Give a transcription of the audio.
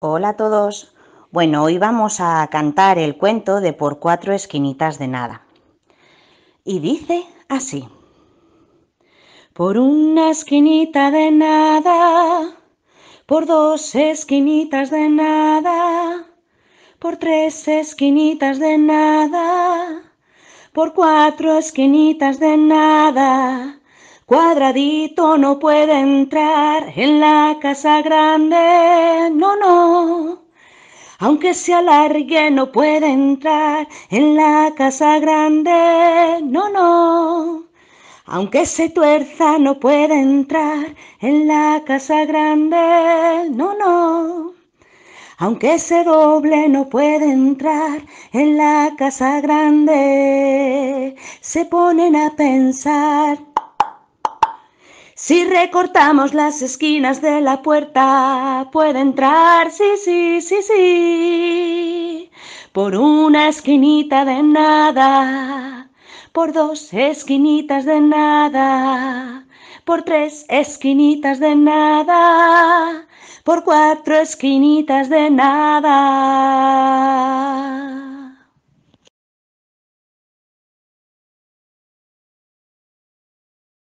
Hola a todos. Bueno, hoy vamos a cantar el cuento de Por cuatro esquinitas de nada. Y dice así. Por una esquinita de nada, por dos esquinitas de nada, por tres esquinitas de nada, por cuatro esquinitas de nada, Cuadradito no puede entrar en la casa grande, no, no. Aunque se alargue, no puede entrar en la casa grande, no, no. Aunque se tuerza, no puede entrar en la casa grande, no, no. Aunque se doble, no puede entrar en la casa grande. Se ponen a pensar si recortamos las esquinas de la puerta, puede entrar, sí, sí, sí, sí. Por una esquinita de nada, por dos esquinitas de nada, por tres esquinitas de nada, por cuatro esquinitas de nada.